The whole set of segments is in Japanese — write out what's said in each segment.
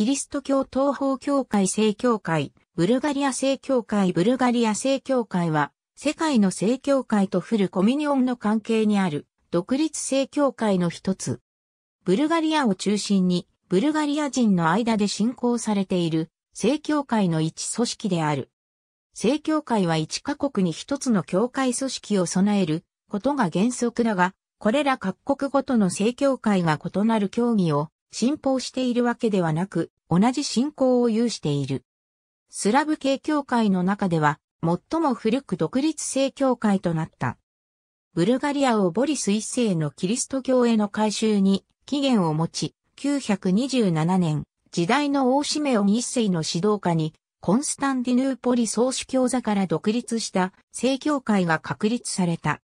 キリスト教東方教会正教会、ブルガリア正教会ブルガリア正教会は、世界の正教会とフルコミニオンの関係にある、独立正教会の一つ。ブルガリアを中心に、ブルガリア人の間で信仰されている、正教会の一組織である。正教会は一カ国に一つの教会組織を備えることが原則だが、これら各国ごとの正教会が異なる教義を信奉しているわけではなく、同じ信仰を有している。スラブ系教会の中では、最も古く独立性教会となった。ブルガリアをボリス一世のキリスト教への改修に起源を持ち、927年、時代の大シメオン一世の指導下に、コンスタンディヌーポリ総主教座から独立した正教会が確立された。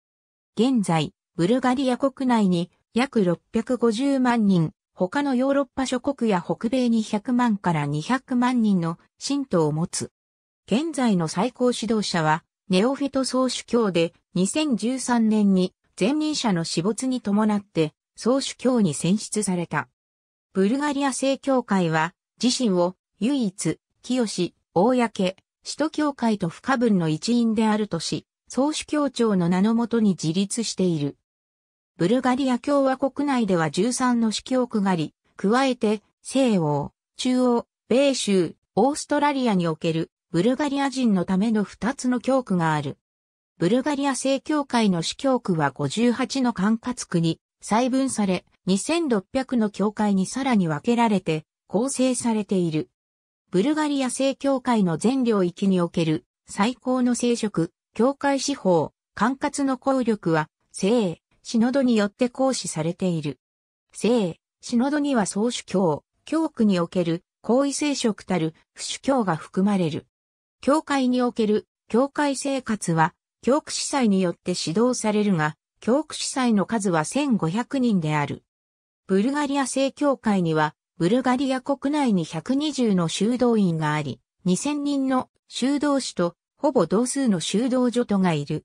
現在、ブルガリア国内に約650万人、他のヨーロッパ諸国や北米に100万から200万人の信徒を持つ。現在の最高指導者は、ネオフェト総主教で、2013年に前任者の死没に伴って総主教に選出された。ブルガリア正教会は、自身を唯一、清、公、使徒教会と不可分の一員であるとし、総主教庁の名のもとに自立している。ブルガリア共和国内では13の司教区があり、加えて、西欧、中央、米州、オーストラリアにおけるブルガリア人のための2つの教区がある。ブルガリア正教会の司教区は58の管轄区に細分され、2600の教会にさらに分けられて構成されている。ブルガリア正教会の全領域における最高の聖職、教会司法、管轄の効力は、聖、シノドによって行使されている。聖、シノドには総主教、教区における、行為聖職たる、不主教が含まれる。教会における、教会生活は、教区司祭によって指導されるが、教区司祭の数は1500人である。ブルガリア正教会には、ブルガリア国内に120の修道院があり、2000人の修道士とほぼ同数の修道所とがいる。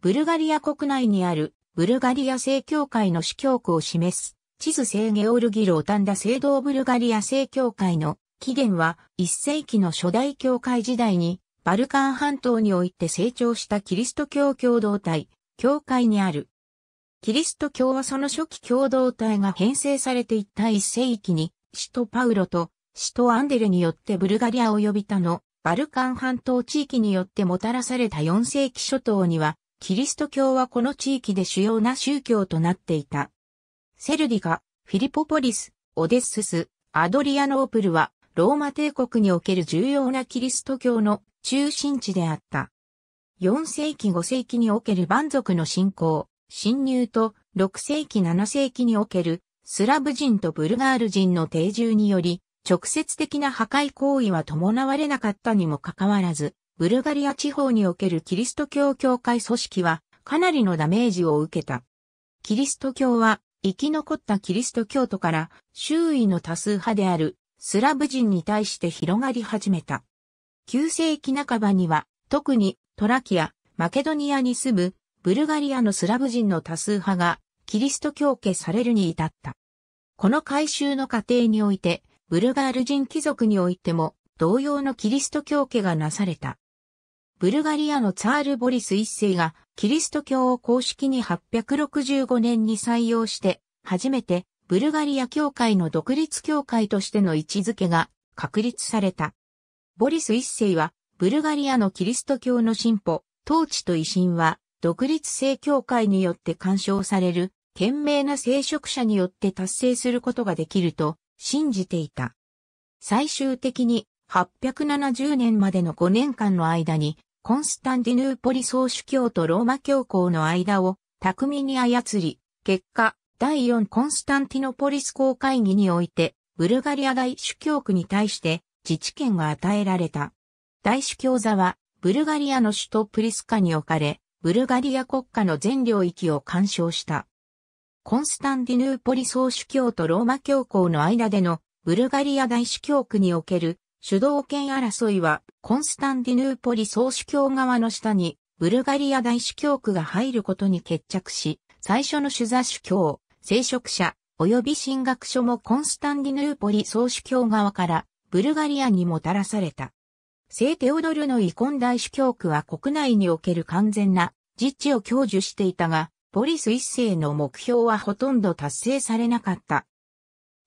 ブルガリア国内にあるブルガリア正教会の主教区を示す、地図聖ゲオルギルをタンダ聖堂ブルガリア正教会の起源は1世紀の初代教会時代にバルカン半島において成長したキリスト教共同体、教会にある。キリスト教はその初期共同体が編成されていった1世紀に、使徒パウロと使徒アンデレによってブルガリア及びたのバルカン半島地域によってもたらされた4世紀初頭にはキリスト教はこの地域で主要な宗教となっていた。セルディカ、フィリポポリス、オデッスス、アドリアノープルは、ローマ帝国における重要なキリスト教の中心地であった。4世紀5世紀における蛮族の信仰、侵入と6世紀7世紀におけるスラブ人とブルガール人の定住により、直接的な破壊行為は伴われなかったにもかかわらず、ブルガリア地方におけるキリスト教教会組織はかなりのダメージを受けた。キリスト教は生き残ったキリスト教徒から周囲の多数派であるスラブ人に対して広がり始めた。9世紀半ばには特にトラキア、マケドニアに住むブルガリアのスラブ人の多数派がキリスト教家されるに至った。この改修の過程においてブルガール人貴族においても同様のキリスト教家がなされた。ブルガリアのツァール・ボリス一世がキリスト教を公式に865年に採用して初めてブルガリア教会の独立教会としての位置づけが確立された。ボリス一世はブルガリアのキリスト教の進歩、統治と維新は独立正教会によって干渉される懸命な聖職者によって達成することができると信じていた。最終的に870年までの5年間の間にコンスタンディヌーポリ総主教とローマ教皇の間を巧みに操り、結果、第4コンスタンティノポリス公会議において、ブルガリア大主教区に対して自治権が与えられた。大主教座は、ブルガリアの首都プリスカに置かれ、ブルガリア国家の全領域を干渉した。コンスタンディヌーポリ総主教とローマ教皇の間でのブルガリア大主教区における主導権争いは、コンスタンディヌーポリ総主教側の下に、ブルガリア大主教区が入ることに決着し、最初の主座主教、聖職者、及び進学書もコンスタンディヌーポリ総主教側から、ブルガリアにもたらされた。聖テオドルの遺恨大主教区は国内における完全な実地を享受していたが、ポリス一世の目標はほとんど達成されなかった。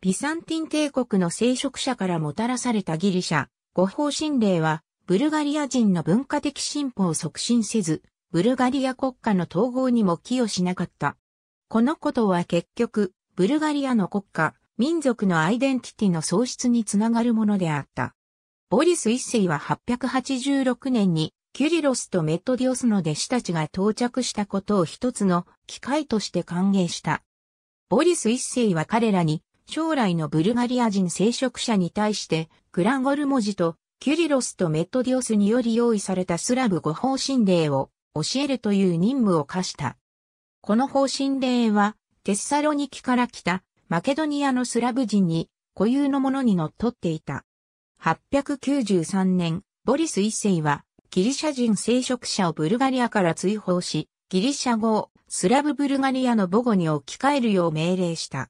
ビサンティン帝国の聖職者からもたらされたギリシャ、護法神令は、ブルガリア人の文化的進歩を促進せず、ブルガリア国家の統合にも寄与しなかった。このことは結局、ブルガリアの国家、民族のアイデンティティの喪失につながるものであった。ボリス一世は886年に、キュリロスとメトディオスの弟子たちが到着したことを一つの機会として歓迎した。ボリス一世は彼らに将来のブルガリア人聖職者に対して、グランゴル文字と、キュリロスとメットディオスにより用意されたスラブ語方針令を教えるという任務を課した。この方針令は、テッサロニキから来たマケドニアのスラブ人に固有のものにのっとっていた。893年、ボリス一世は、ギリシャ人聖職者をブルガリアから追放し、ギリシャ語をスラブブルガリアの母語に置き換えるよう命令した。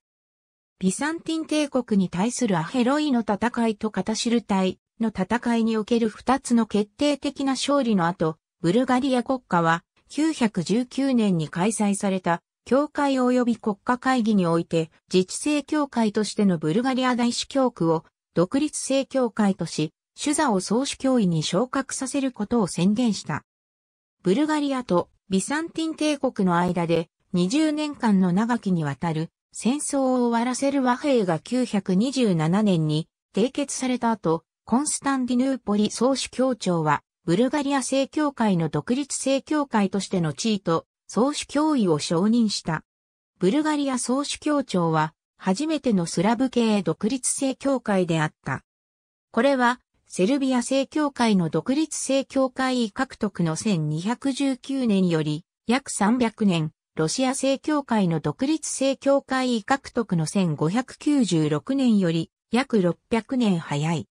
ビサンティン帝国に対するアヘロイの戦いとカタシル隊の戦いにおける二つの決定的な勝利の後、ブルガリア国家は919年に開催された教会及び国家会議において自治政教会としてのブルガリア大司教区を独立政教会とし、主座を総主教位に昇格させることを宣言した。ブルガリアとビサンティン帝国の間で20年間の長きにわたる戦争を終わらせる和平が927年に締結された後、コンスタンディヌーポリ総主教庁は、ブルガリア正教会の独立正教会としての地位と総主教位を承認した。ブルガリア総主教庁は、初めてのスラブ系独立正教会であった。これは、セルビア正教会の独立正教会獲得の1219年より、約300年、ロシア正教会の独立正教会位獲得の1596年より約600年早い。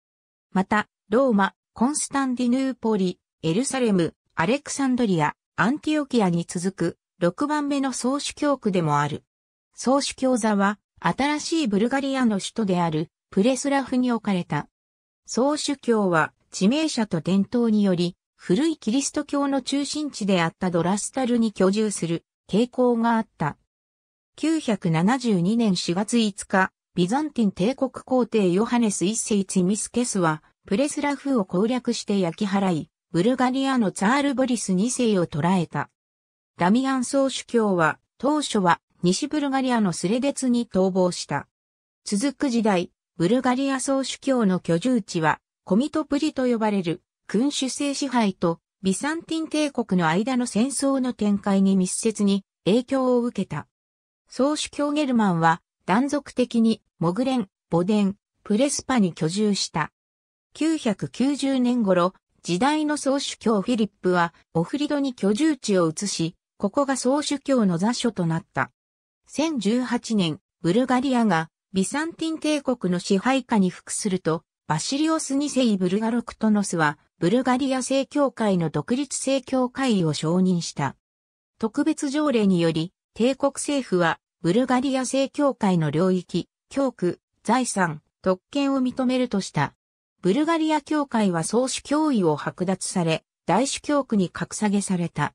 また、ローマ、コンスタンディヌーポリ、エルサレム、アレクサンドリア、アンティオキアに続く6番目の総主教区でもある。総主教座は新しいブルガリアの首都であるプレスラフに置かれた。総主教は地名者と伝統により古いキリスト教の中心地であったドラスタルに居住する傾向があった。972年4月5日、ビザンティン帝国皇帝ヨハネス一世チミスケスは、プレスラフを攻略して焼き払い、ブルガリアのツァールボリス二世を捕らえた。ダミアン総主教は、当初は西ブルガリアのスレデツに逃亡した。続く時代、ブルガリア総主教の居住地は、コミトプリと呼ばれる君主制支配とビサンティン帝国の間の戦争の展開に密接に影響を受けた。宗主教ゲルマンは断続的にモグレン、ボデン、プレスパに居住した。990年頃、時代の宗主教フィリップはオフリドに居住地を移し、ここが宗主教の座所となった。1018年、ブルガリアがビサンティン帝国の支配下に服すると、バシリオス2世ブルガロクトノスはブルガリア正教会の独立正教会を承認した。特別条例により、帝国政府は、ブルガリア正教会の領域、教区、財産、特権を認めるとした。ブルガリア教会は総主教位を剥奪され、大主教区に格下げされた。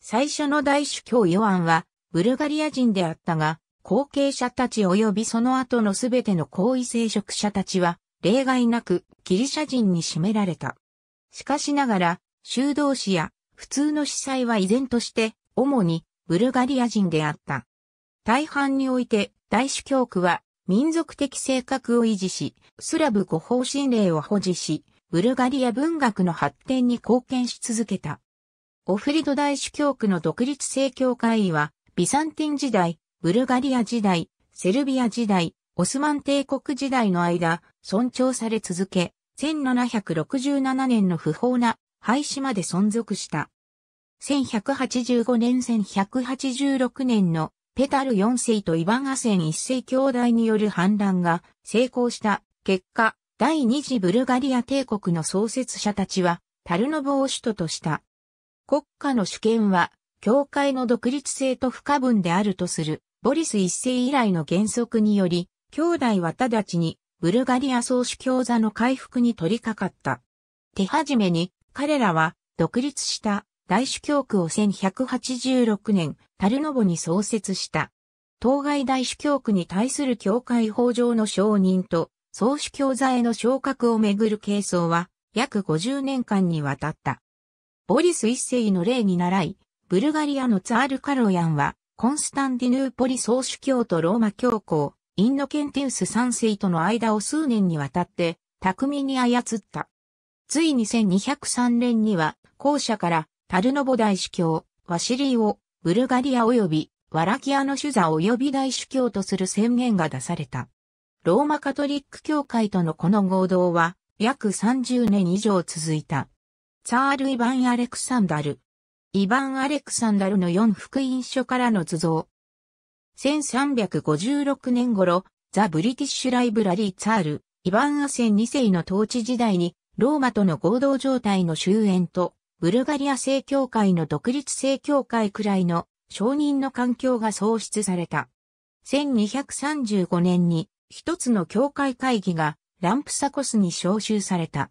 最初の大主教ヨアンは、ブルガリア人であったが、後継者たち及びその後のすべての行為聖職者たちは、例外なくギリシャ人に占められた。しかしながら、修道士や普通の司祭は依然として、主にブルガリア人であった。大半において、大主教区は民族的性格を維持し、スラブ語方神令を保持し、ブルガリア文学の発展に貢献し続けた。オフリド大主教区の独立正教会議は、ビサンティン時代、ブルガリア時代、セルビア時代、オスマン帝国時代の間、尊重され続け、1767年の不法な廃止まで存続した。1185年1186年のペタル4世とイバガセン1世兄弟による反乱が成功した結果、第二次ブルガリア帝国の創設者たちはタルノボを首都とした。国家の主権は教会の独立性と不可分であるとするボリス1世以来の原則により、兄弟は直ちにブルガリア総主教座の回復に取り掛かった。手始めに彼らは独立した大主教区を1186年タルノボに創設した。当該大主教区に対する教会法上の承認と総主教座への昇格をめぐる係争は約50年間にわたった。ボリス一世の例に倣い、ブルガリアのツァール・カロヤンはコンスタンディヌーポリ総主教とローマ教皇、インノケンテウス3世との間を数年にわたって、巧みに操った。つい2 2 0 3年には、後者からタルノボ大主教、ワシリーを、ブルガリア及び、ワラキアの主座及び大主教とする宣言が出された。ローマカトリック教会とのこの合同は、約30年以上続いた。ツァール・イヴァン・アレクサンダル。イヴァン・アレクサンダルの4福音書からの図像、1356年頃、ザ・ブリティッシュ・ライブラリー・ツァール、イヴァン・アセン2世の統治時代に、ローマとの合同状態の終焉と、ブルガリア正教会の独立正教会くらいの承認の環境が創出された。1235年に一つの教会会議がランプサコスに招集された。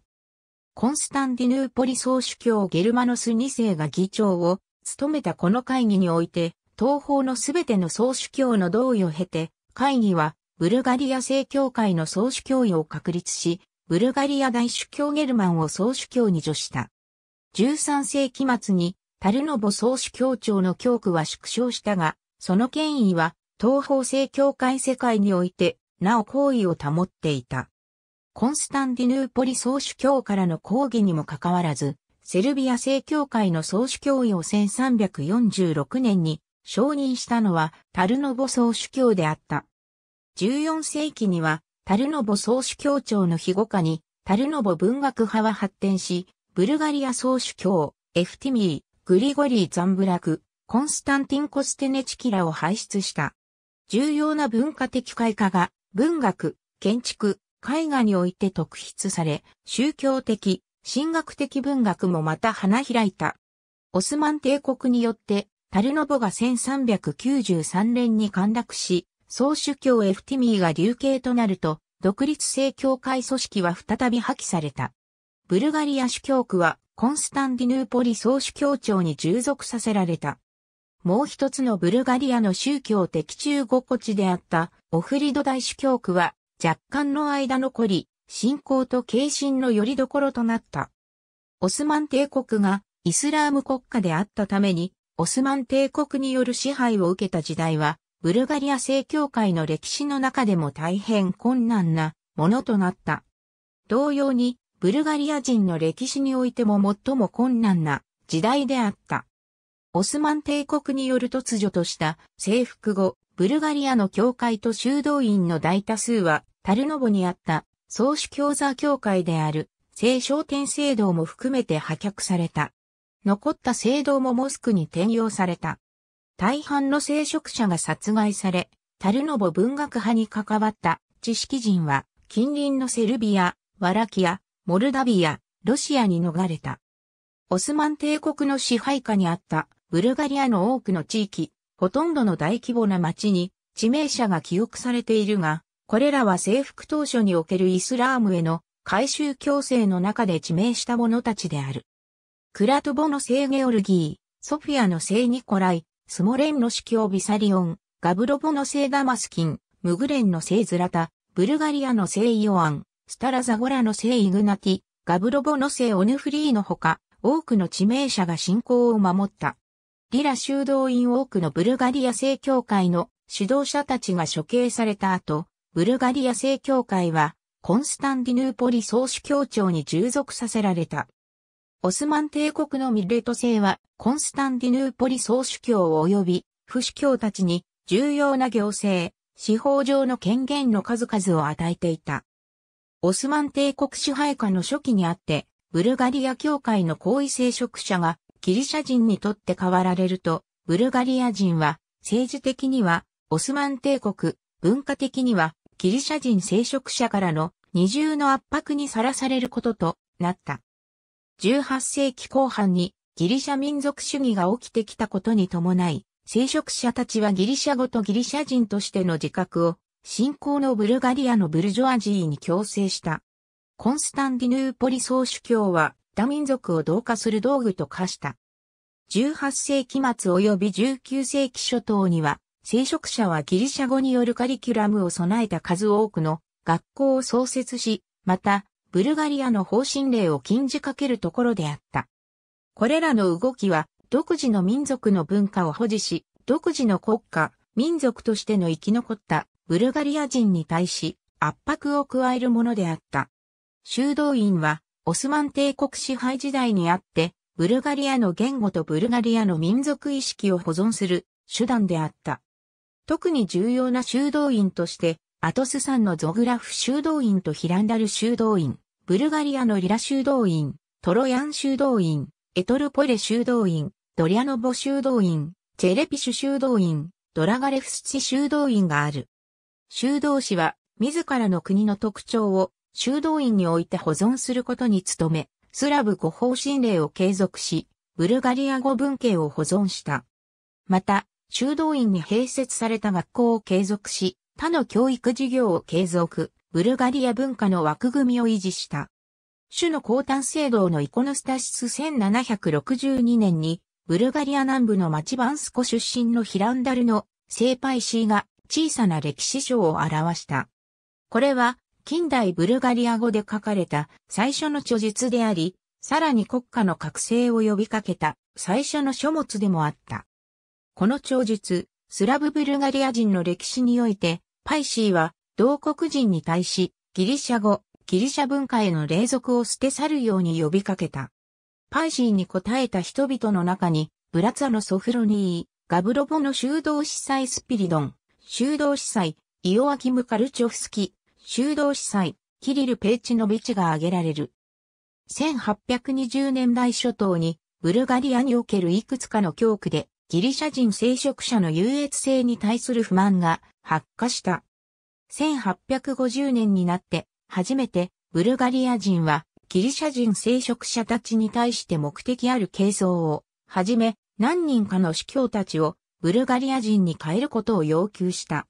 コンスタンディヌーポリ総主教ゲルマノス2世が議長を務めたこの会議において、東方のすべての総主教の同意を経て、会議はブルガリア正教会の総主教位を確立し、ブルガリア大主教ゲルマンを総主教に助した。13世紀末にタルノボ総主教庁の教区は縮小したが、その権威は東方正教会世界においてなお行為を保っていた。コンスタンディヌーポリ総主教からの抗議にもかかわらず、セルビア正教会の総主教位を1346年に承認したのは、タルノボ総主教であった。14世紀には、タルノボ総主教庁の庇護下に、タルノボ文学派は発展し、ブルガリア総主教、エフティミー、グリゴリー・ザンブラク、コンスタンティン・コステネチキラを輩出した。重要な文化的開化が、文学、建築、絵画において特筆され、宗教的、神学的文学もまた花開いた。オスマン帝国によってタルノボが1393年に陥落し、総主教エフティミーが流刑となると、独立正教会組織は再び破棄された。ブルガリア主教区はコンスタンディヌーポリ総主教庁に従属させられた。もう一つのブルガリアの宗教的中心地であったオフリド大主教区は若干の間残り、信仰と軽信の拠り所となった。オスマン帝国がイスラーム国家であったためにオスマン帝国による支配を受けた時代は、ブルガリア正教会の歴史の中でも大変困難なものとなった。同様に、ブルガリア人の歴史においても最も困難な時代であった。オスマン帝国による突如とした征服後、ブルガリアの教会と修道院の大多数はタルノボにあった総主教座教会である聖商天聖堂も含めて破却された。残った聖堂もモスクに転用された。大半の聖職者が殺害され、タルノボ文学派に関わった知識人は近隣のセルビア、ワラキア、モルダビア、ロシアに逃れた。オスマン帝国の支配下にあったブルガリアの多くの地域、ほとんどの大規模な町に致命者が記憶されているが、これらは征服当初におけるイスラームへの改宗強制の中で致命した者たちである。クラトボの聖ゲオルギー、ソフィアの聖ニコライ、スモレンの司教ビサリオン、ガブロボの聖ダマスキン、ムグレンの聖ズラタ、ブルガリアの聖イオアン、スタラザゴラの聖イグナティ、ガブロボの聖オヌフリーのほか、多くの地名者が信仰を守った。リラ修道院多くのブルガリア聖教会の指導者たちが処刑された後、ブルガリア聖教会はコンスタンディヌーポリ総主教庁に従属させられた。オスマン帝国のミレト制は、コンスタンディヌーポリ総主教及び、不主教たちに、重要な行政、司法上の権限の数々を与えていた。オスマン帝国支配下の初期にあって、ブルガリア教会の高位聖職者がギリシャ人にとって代わられると、ブルガリア人は政治的にはオスマン帝国、文化的にはギリシャ人聖職者からの二重の圧迫にさらされることとなった。18世紀後半にギリシャ民族主義が起きてきたことに伴い、聖職者たちはギリシャ語とギリシャ人としての自覚を、信仰のブルガリアのブルジョアジーに強制した。コンスタンディヌーポリ総主教は、他民族を同化する道具と化した。18世紀末及び19世紀初頭には、聖職者はギリシャ語によるカリキュラムを備えた数多くの学校を創設し、また、ブルガリアの方針令を禁じかけるところであった。これらの動きは、独自の民族の文化を保持し、独自の国家、民族としての生き残ったブルガリア人に対し圧迫を加えるものであった。修道院はオスマン帝国支配時代にあって、ブルガリアの言語とブルガリアの民族意識を保存する手段であった。特に重要な修道院として、アトス山のゾグラフ修道院とヒランダル修道院、ブルガリアのリラ修道院、トロヤン修道院、エトルポレ修道院、ドリアノボ修道院、チェレピシュ修道院、ドラガレフスチ修道院がある。修道士は、自らの国の特徴を修道院において保存することに努め、スラブ語法神令を継続し、ブルガリア語文系を保存した。また、修道院に併設された学校を継続し、他の教育事業を継続、ブルガリア文化の枠組みを維持した。主の高端制度のイコノスタシス1762年に、ブルガリア南部の町バンスコ出身のヒランダルの聖パイシーが小さな歴史書を表した。これは近代ブルガリア語で書かれた最初の著述であり、さらに国家の覚醒を呼びかけた最初の書物でもあった。この著述、スラブブルガリア人の歴史においてパイシーは、同国人に対し、ギリシャ語、ギリシャ文化への霊俗を捨て去るように呼びかけた。パイシーに応えた人々の中に、ブラツァのソフロニー、ガブロボの修道司祭スピリドン、修道司祭、イオアキム・カルチョフスキ、修道司祭、キリル・ペーチノビチが挙げられる。1820年代初頭に、ブルガリアにおけるいくつかの教区で、ギリシャ人聖職者の優越性に対する不満が発火した。1850年になって初めてブルガリア人はギリシャ人聖職者たちに対して目的ある軽装をはじめ何人かの司教たちをブルガリア人に変えることを要求した。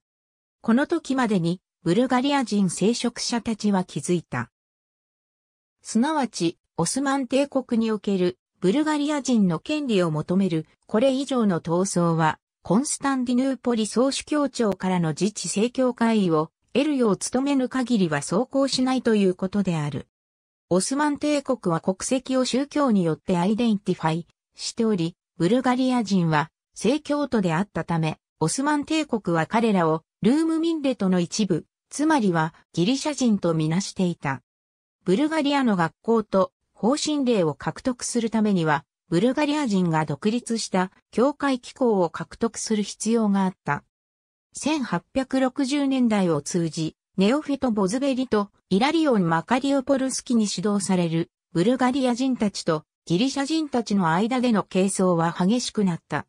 この時までにブルガリア人聖職者たちは気づいた。すなわち、オスマン帝国におけるブルガリア人の権利を求めるこれ以上の闘争はコンスタンディヌーポリ総主教庁からの自治政教会議を得るよう努めぬ限りは走行しないということである。オスマン帝国は国籍を宗教によってアイデンティファイしており、ブルガリア人は正教徒であったため、オスマン帝国は彼らをルームミンレトの一部、つまりはギリシャ人とみなしていた。ブルガリアの学校と方針令を獲得するためには、ブルガリア人が独立した教会機構を獲得する必要があった。1860年代を通じ、ネオフェト・ボズベリとイラリオン・マカリオポルスキに指導されるブルガリア人たちとギリシャ人たちの間での係争は激しくなった。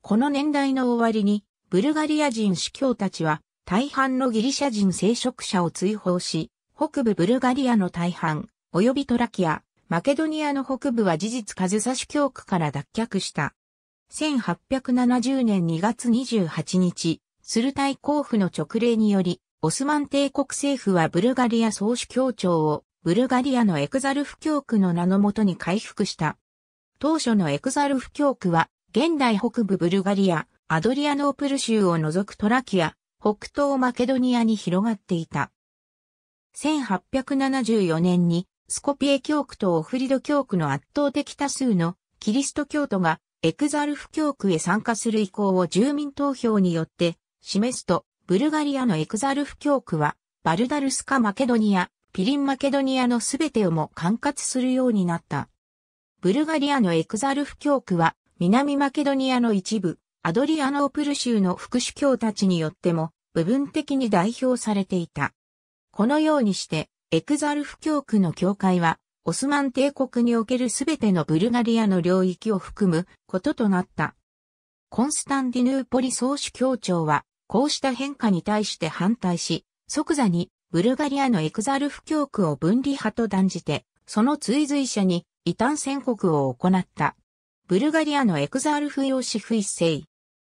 この年代の終わりに、ブルガリア人司教たちは大半のギリシャ人聖職者を追放し、北部ブルガリアの大半、及びトラキア、マケドニアの北部は事実カズサシュ教区から脱却した。1870年2月28日、スルタイ交付の直令により、オスマン帝国政府はブルガリア総主教庁をブルガリアのエクザルフ教区の名のもとに回復した。当初のエクザルフ教区は、現代北部ブルガリア、アドリアノープル州を除くトラキア、北東マケドニアに広がっていた。1874年にスコピエ教区とオフリド教区の圧倒的多数のキリスト教徒がエクザルフ教区へ参加する意向を住民投票によって示すと、ブルガリアのエクザルフ教区は、バルダルスカマケドニア、ピリンマケドニアのすべてをも管轄するようになった。ブルガリアのエクザルフ教区は、南マケドニアの一部、アドリアノープル州の副主教たちによっても、部分的に代表されていた。このようにして、エクザルフ教区の教会は、オスマン帝国におけるすべてのブルガリアの領域を含むこととなった。コンスタンディヌーポリ総主教庁は、こうした変化に対して反対し、即座にブルガリアのエクザルフ教区を分離派と断じて、その追随者に異端宣告を行った。ブルガリアのエクザルフヨシフ一世。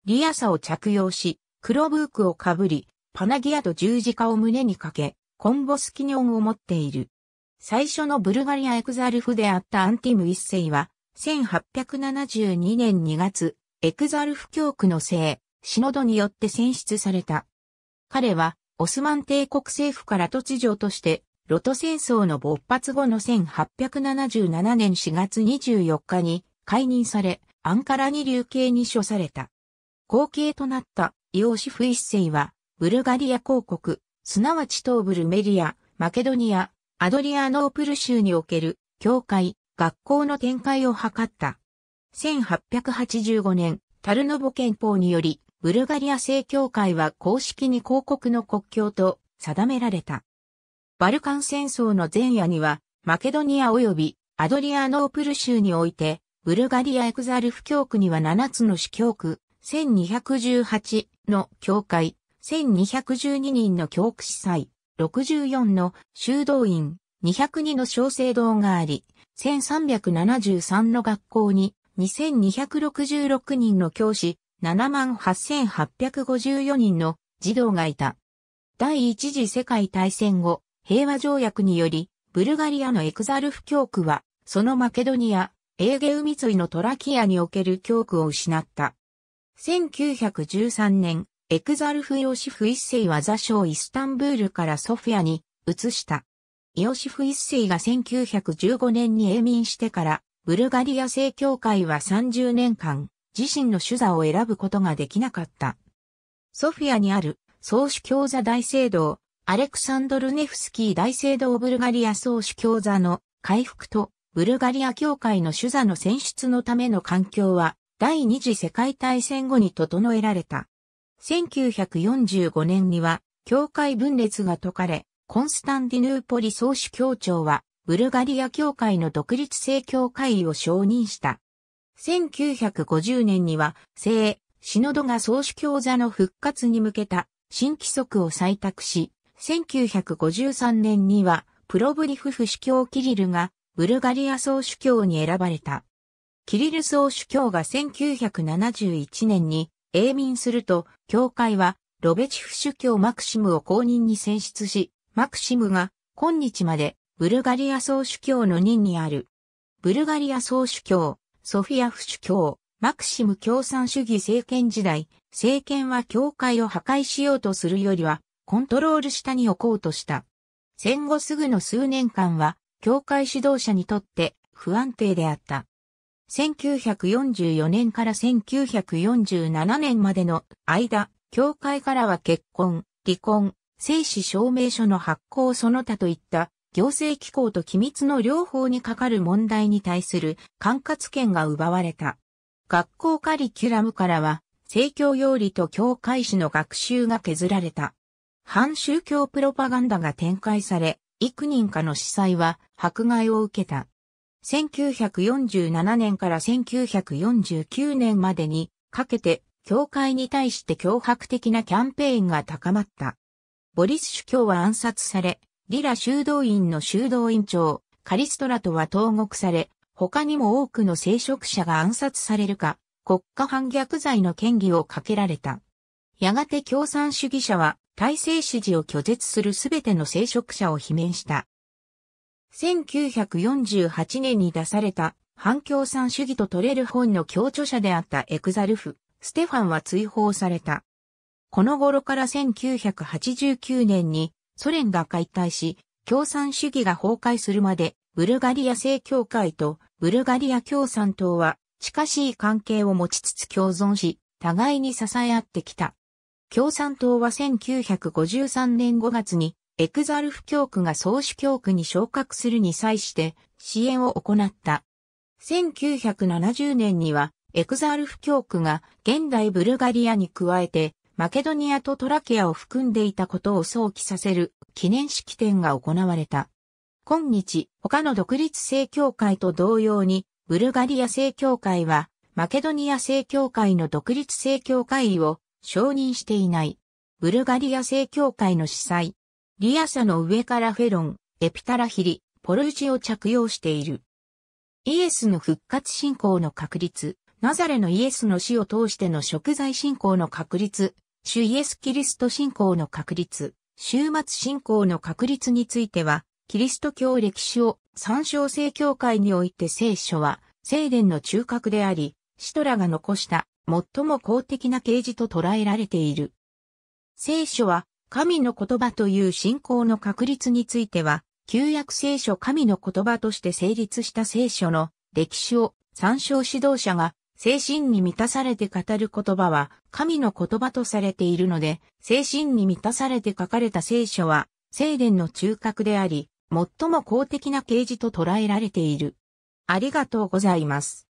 リアサを着用し、黒ブークをかぶり、パナギアと十字架を胸にかけ、コンボスキニョンを持っている。最初のブルガリアエクザルフであったアンティム一世は、1872年2月、エクザルフ教区の聖、シノドによって選出された。彼は、オスマン帝国政府から突如として、ロト戦争の勃発後の1877年4月24日に解任され、アンカラに流刑に処された。後継となったイオシフ一世は、ブルガリア公国、すなわち東部ルメリア、マケドニア、アドリアノープル州における教会、学校の展開を図った。1885年、タルノボ憲法により、ブルガリア正教会は公式に広告の国境と定められた。バルカン戦争の前夜には、マケドニア及びアドリアノープル州において、ブルガリアエクザルフ教区には7つの主教区、1218の教会、1212人の教区司祭、64の修道院、202の小生堂があり、1373の学校に2266人の教師、78,854人の児童がいた。第一次世界大戦後、平和条約により、ブルガリアのエクザルフ教区は、そのマケドニア、エーゲ海沿いのトラキアにおける教区を失った。1913年、エクザルフ・ヨシフ一世は座礁イスタンブールからソフィアに移した。ヨシフ一世が1915年に永民してから、ブルガリア正教会は30年間、自身の主座を選ぶことができなかった。ソフィアにある、総主教座大聖堂、アレクサンドル・ネフスキー大聖堂ブルガリア総主教座の回復と、ブルガリア教会の主座の選出のための環境は、第二次世界大戦後に整えられた。1945年には、教会分裂が解かれ、コンスタンディヌーポリ総主教庁は、ブルガリア教会の独立性教会を承認した。1950年には、聖、シノドが総主教座の復活に向けた新規則を採択し、1953年には、プロブリフフ主教キリルが、ブルガリア総主教に選ばれた。キリル総主教が1971年に、永民すると、教会は、ロベチフ主教マクシムを公認に選出し、マクシムが、今日まで、ブルガリア総主教の任にある。ブルガリア総主教、ソフィアフ主教、マクシム共産主義政権時代、政権は教会を破壊しようとするよりは、コントロール下に置こうとした。戦後すぐの数年間は、教会指導者にとって不安定であった。1944年から1947年までの間、教会からは結婚、離婚、生死証明書の発行その他といった行政機構と機密の両方にかかる問題に対する管轄権が奪われた。学校カリキュラムからは、政教要理と教会史の学習が削られた。反宗教プロパガンダが展開され、幾人かの司祭は迫害を受けた。1947年から1949年までにかけて教会に対して脅迫的なキャンペーンが高まった。ボリス主教は暗殺され、リラ修道院の修道院長、カリストラとは投獄され、他にも多くの聖職者が暗殺されるか、国家反逆罪の権威をかけられた。やがて共産主義者は体制支持を拒絶するすべての聖職者を罷免した。1948年に出された反共産主義と取れる本の共著者であったエクザルフ、ステファンは追放された。この頃から1989年にソ連が解体し、共産主義が崩壊するまで、ブルガリア正教会とブルガリア共産党は近しい関係を持ちつつ共存し、互いに支え合ってきた。共産党は1953年5月にエクザルフ教区が総主教区に昇格するに際して支援を行った。1970年には、エクザルフ教区が現代ブルガリアに加えて、マケドニアとトラケアを含んでいたことを想起させる記念式典が行われた。今日、他の独立正教会と同様に、ブルガリア正教会は、マケドニア正教会の独立正教会を承認していない。ブルガリア正教会の司祭、リアサの上からフェロン、エピタラヒリ、ポルジを着用している。イエスの復活信仰の確立、ナザレのイエスの死を通しての食材信仰の確立、主イエスキリスト信仰の確立、終末信仰の確立については、キリスト教歴史を参照聖教会において聖書は、聖殿の中核であり、シトラが残した最も公的な啓示と捉えられている。聖書は神の言葉という信仰の確立については、旧約聖書神の言葉として成立した聖書の歴史を参照指導者が精神に満たされて語る言葉は神の言葉とされているので、精神に満たされて書かれた聖書は聖伝の中核であり、最も公的な啓示と捉えられている。ありがとうございます。